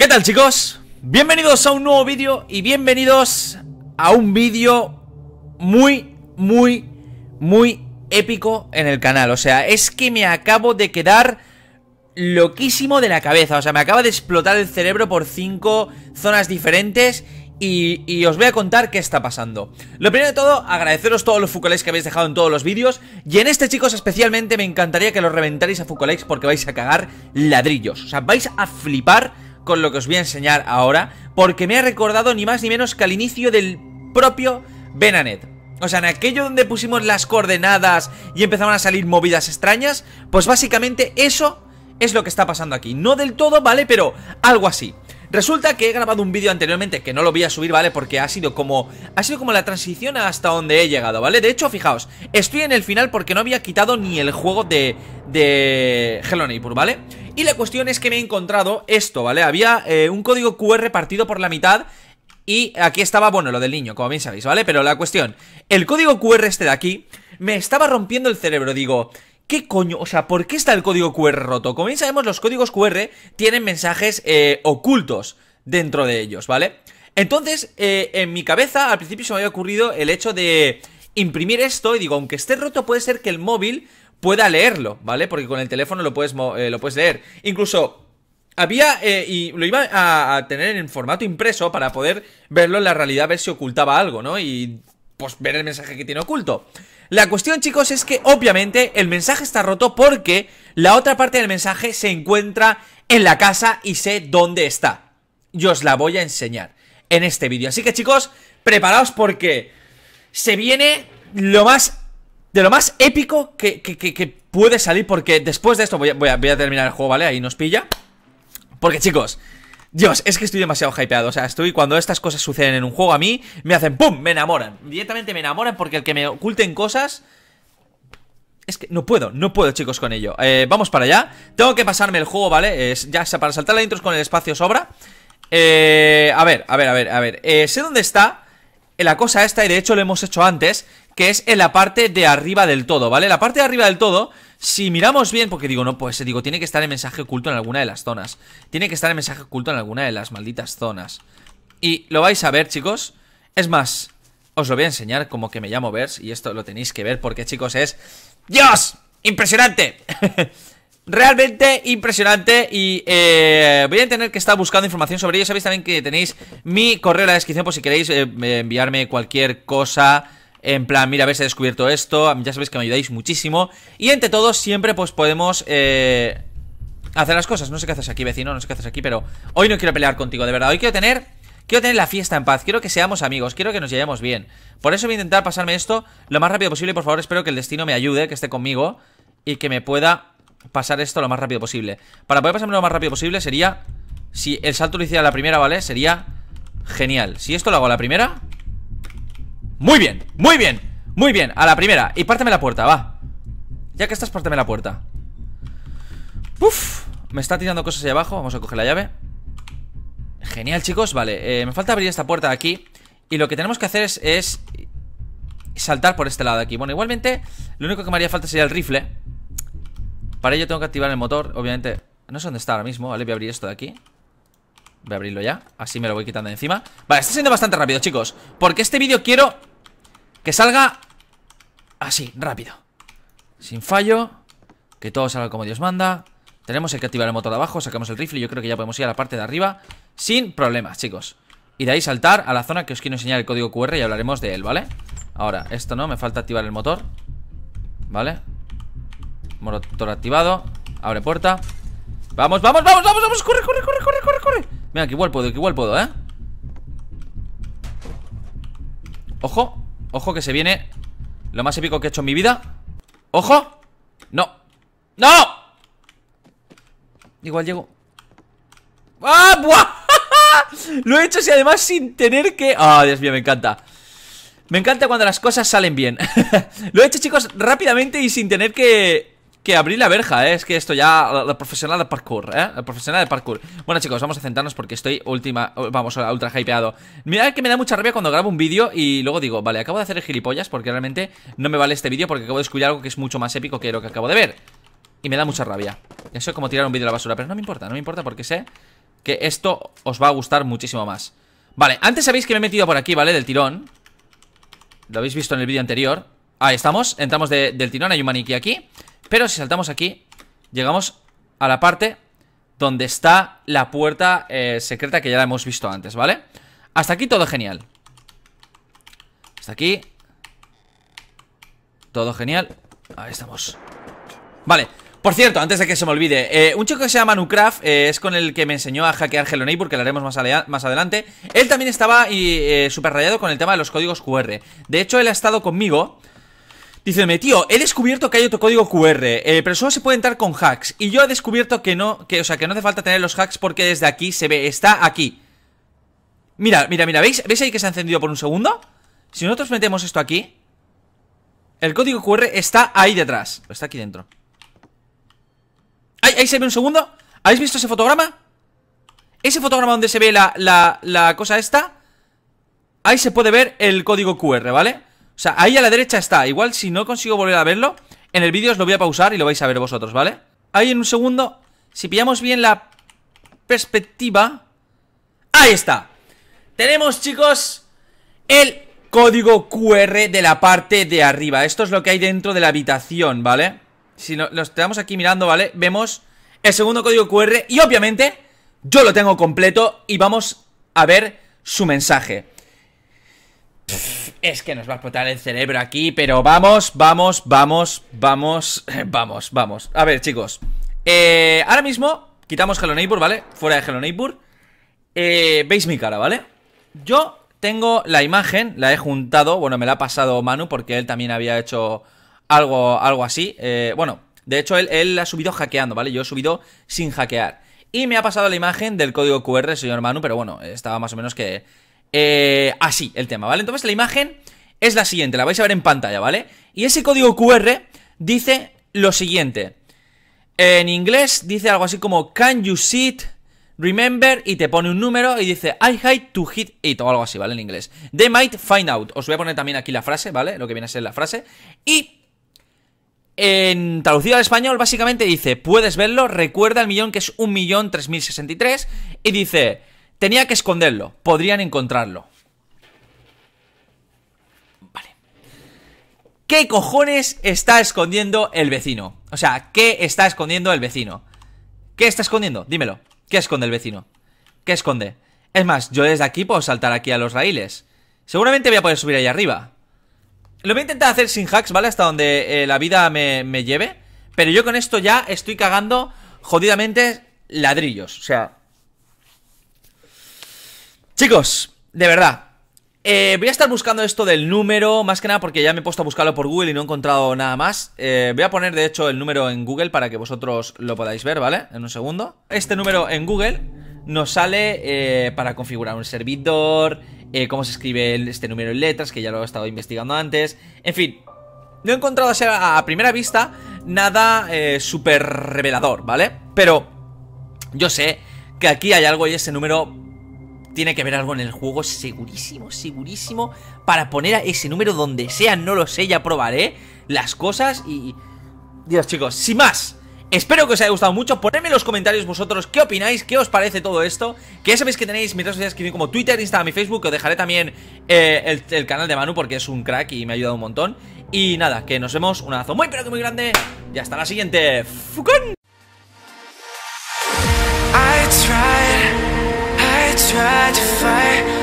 ¿Qué tal chicos? Bienvenidos a un nuevo vídeo y bienvenidos a un vídeo muy, muy, muy épico en el canal O sea, es que me acabo de quedar loquísimo de la cabeza O sea, me acaba de explotar el cerebro por cinco zonas diferentes y, os voy a contar qué está pasando Lo primero de todo, agradeceros todos los Fucolex que habéis dejado en todos los vídeos Y en este chicos especialmente me encantaría que los reventarais a Fucolex porque vais a cagar ladrillos O sea, vais a flipar con lo que os voy a enseñar ahora, porque me ha recordado ni más ni menos que al inicio del propio Benanet. O sea, en aquello donde pusimos las coordenadas y empezaron a salir movidas extrañas, pues básicamente eso es lo que está pasando aquí. No del todo, ¿vale? Pero algo así. Resulta que he grabado un vídeo anteriormente que no lo voy a subir, ¿vale? Porque ha sido como ha sido como la transición hasta donde he llegado, ¿vale? De hecho, fijaos, estoy en el final porque no había quitado ni el juego de de Hello Neighbor, ¿vale? Y la cuestión es que me he encontrado esto, ¿vale? Había eh, un código QR partido por la mitad y aquí estaba, bueno, lo del niño, como bien sabéis, ¿vale? Pero la cuestión, el código QR este de aquí me estaba rompiendo el cerebro, digo... ¿Qué coño? O sea, ¿por qué está el código QR roto? Como bien sabemos, los códigos QR tienen mensajes eh, ocultos dentro de ellos, ¿vale? Entonces, eh, en mi cabeza al principio se me había ocurrido el hecho de imprimir esto y digo, aunque esté roto puede ser que el móvil pueda leerlo, ¿vale? Porque con el teléfono lo puedes, eh, lo puedes leer. Incluso había, y lo iba a, a, tener en formato impreso para poder verlo en la realidad, ver si ocultaba algo, ¿no? Y pues ver el mensaje que tiene oculto. La cuestión, chicos, es que obviamente el mensaje está roto porque la otra parte del mensaje se encuentra en la casa y sé dónde está. Yo os la voy a enseñar en este vídeo. Así que, chicos, preparaos porque se viene lo más... De lo más épico que, puede salir porque después de esto voy voy a terminar el juego, ¿vale? Ahí nos pilla. Porque, chicos, Dios, es que estoy demasiado hypeado. O sea, estoy cuando estas cosas suceden en un juego a mí, me hacen ¡pum! Me enamoran. Directamente me enamoran porque el que me oculten cosas... Es que no puedo, no puedo chicos con ello eh, Vamos para allá, tengo que pasarme el juego, ¿vale? Es, ya para saltar la intros con el espacio sobra eh, A ver, a ver, a ver, a ver eh, Sé dónde está la cosa esta y de hecho lo hemos hecho antes Que es en la parte de arriba del todo, ¿vale? La parte de arriba del todo si miramos bien, porque digo, no, pues digo, tiene que estar el mensaje oculto en alguna de las zonas. Tiene que estar el mensaje oculto en alguna de las malditas zonas. Y lo vais a ver, chicos. Es más, os lo voy a enseñar como que me llamo Vers y esto lo tenéis que ver porque, chicos, es... ¡Dios! ¡Impresionante! realmente impresionante y eh, voy a tener que estar buscando información sobre ello. Sabéis también que tenéis mi correo en la descripción por si queréis eh, enviarme cualquier cosa en plan, mira, he descubierto esto, ya sabéis que me ayudáis muchísimo. Y entre todos siempre pues podemos... Eh, hacer las cosas, no sé qué haces aquí vecino, no sé qué haces aquí Pero hoy no quiero pelear contigo, de verdad Hoy quiero tener Quiero tener la fiesta en paz, quiero que seamos amigos, quiero que nos llevemos bien. Por eso voy a intentar pasarme esto lo más rápido posible. Por favor, espero que el destino me ayude, que esté conmigo y que me pueda pasar esto lo más rápido posible. Para poder pasarme lo más rápido posible sería... Si el salto lo hiciera la primera, ¿vale? Sería genial. Si esto lo hago a la primera, muy bien, muy bien, muy bien A la primera, y párteme la puerta, va Ya que estás, párteme la puerta Uf, me está tirando cosas ahí abajo Vamos a coger la llave Genial, chicos, vale eh, Me falta abrir esta puerta de aquí Y lo que tenemos que hacer es, es saltar por este lado de aquí Bueno, igualmente, lo único que me haría falta sería el rifle Para ello tengo que activar el motor Obviamente, no sé dónde está ahora mismo Vale, voy a abrir esto de aquí Voy a abrirlo ya, así me lo voy quitando de encima Vale, está siendo bastante rápido, chicos Porque este vídeo quiero que salga así, rápido Sin fallo Que todo salga como Dios manda Tenemos que activar el motor de abajo, sacamos el rifle yo creo que ya podemos ir a la parte de arriba Sin problemas, chicos Y de ahí saltar a la zona que os quiero enseñar el código QR Y hablaremos de él, ¿vale? Ahora, esto no, me falta activar el motor ¿Vale? Motor activado Abre puerta Vamos, vamos, vamos, vamos, vamos Corre, corre, corre, corre, corre, corre Mira, que igual puedo, que igual puedo, ¿eh? Ojo Ojo que se viene lo más épico que he hecho en mi vida ¡Ojo! ¡No! ¡No! Igual llego ¡Ah! ¡Buah! Lo he hecho así además sin tener que... ¡Ah, Dios mío, me encanta! Me encanta cuando las cosas salen bien Lo he hecho, chicos, rápidamente y sin tener que que abrí la verja, ¿eh? Es que esto ya, la, profesional de parkour, ¿eh? La profesional de parkour Bueno chicos, vamos a sentarnos porque estoy última, vamos, ultra hypeado Mirad que me da mucha rabia cuando grabo un vídeo y luego digo Vale, acabo de hacer el gilipollas porque realmente no me vale este vídeo Porque acabo de descubrir algo que es mucho más épico que lo que acabo de ver Y me da mucha rabia Eso es como tirar un vídeo a la basura, pero no me importa, no me importa porque sé que esto os va a gustar muchísimo más Vale, antes sabéis que me he metido por aquí, ¿vale? Del tirón Lo habéis visto en el vídeo anterior Ahí estamos, entramos del tirón, hay un maniquí aquí pero si saltamos aquí, llegamos a la parte donde está la puerta eh, secreta que ya la hemos visto antes, ¿vale? Hasta aquí todo genial. Hasta aquí. Todo genial. Ahí estamos. Vale. Por cierto, antes de que se me olvide, eh, un chico que se llama Nucraft eh, es con el que me enseñó a hackear Neighbor, porque lo haremos más, adelante. Él también estaba y, super rayado con el tema de los códigos QR. De hecho, él ha estado conmigo mi tío, he descubierto que hay otro código QR, eh, pero solo se puede entrar con hacks. Y yo he descubierto que no, que, o sea, que no hace falta tener los hacks porque desde aquí se ve, está aquí. Mira, mira, mira, ¿veis? ¿Veis ahí que se ha encendido por un segundo? Si nosotros metemos esto aquí, el código QR está ahí detrás. Está aquí dentro. Ahí, ahí se ve un segundo. ¿Habéis visto ese fotograma? Ese fotograma donde se ve la, la, la cosa esta, ahí se puede ver el código QR, ¿vale? vale sea, ahí a la derecha está Igual si no consigo volver a verlo En el vídeo os lo voy a pausar y lo vais a ver vosotros, ¿vale? Ahí en un segundo Si pillamos bien la perspectiva Ahí está Tenemos, chicos El código QR de la parte de arriba Esto es lo que hay dentro de la habitación, ¿vale? Si nos lo estamos aquí mirando, ¿vale? Vemos el segundo código QR Y obviamente yo lo tengo completo y vamos a ver su mensaje es que nos va a explotar el cerebro aquí, pero vamos, vamos, vamos, vamos, eh, vamos, vamos. A ver, chicos. Eh, ahora mismo quitamos Hello ¿vale? Fuera de Hello eh, Veis mi cara, ¿vale? Yo tengo la imagen, la he juntado, bueno, me la ha pasado Manu porque él también había hecho algo, algo así. bueno, de hecho él, él ha subido hackeando, ¿vale? Yo he subido sin hackear. Y me ha pasado la imagen del código QR, señor Manu, pero bueno, estaba más o menos que eh, así el tema, ¿vale? Entonces la imagen es la siguiente, la vais a ver en pantalla, ¿vale? Y ese código QR dice lo siguiente. En inglés dice algo así como Can you sit? Remember y te pone un número y dice I hide to hit it o algo así, ¿vale? En inglés. They might find out. Os voy a poner también aquí la frase, ¿vale? Lo que viene a ser la frase. Y en traducido al español básicamente dice, puedes verlo, recuerda el millón que es un millón tres mil sesenta y tres y dice... Tenía que esconderlo. Podrían encontrarlo. Vale. ¿Qué cojones está escondiendo el vecino? O sea, ¿qué está escondiendo el vecino? ¿Qué está escondiendo? Dímelo. ¿Qué esconde el vecino? ¿Qué esconde? Es más, yo desde aquí puedo saltar aquí a los raíles. Seguramente voy a poder subir ahí arriba. Lo voy a intentar hacer sin hacks, ¿vale? Hasta donde eh, la vida me lleve. Pero yo con esto ya estoy cagando jodidamente ladrillos. O sea, Chicos, de verdad, eh, voy a estar buscando esto del número, más que nada porque ya me he puesto a buscarlo por Google y no he encontrado nada más. Eh, voy a poner, de hecho, el número en Google para que vosotros lo podáis ver, ¿vale? En un segundo. Este número en Google nos sale eh, para configurar un servidor, cómo se escribe este número en letras, que ya lo he estado investigando antes. En fin, no he encontrado a primera vista nada súper revelador, ¿vale? Pero yo sé que aquí hay algo y ese número tiene que haber algo en el juego segurísimo, segurísimo, para poner a ese número donde sea, no lo sé, ya probaré las cosas y... Dios chicos, sin más, Espero que os haya gustado mucho, ponedme en los comentarios vosotros qué opináis, qué os parece todo esto Que ya sabéis que tenéis mis redes sociales que como Twitter, Instagram y Facebook Os dejaré también eh, el, canal de Manu porque es un crack y me ha ayudado un montón Y nada, que nos vemos, un abrazo muy pero muy grande Y hasta la siguiente, ¡Fucón! to fight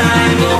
time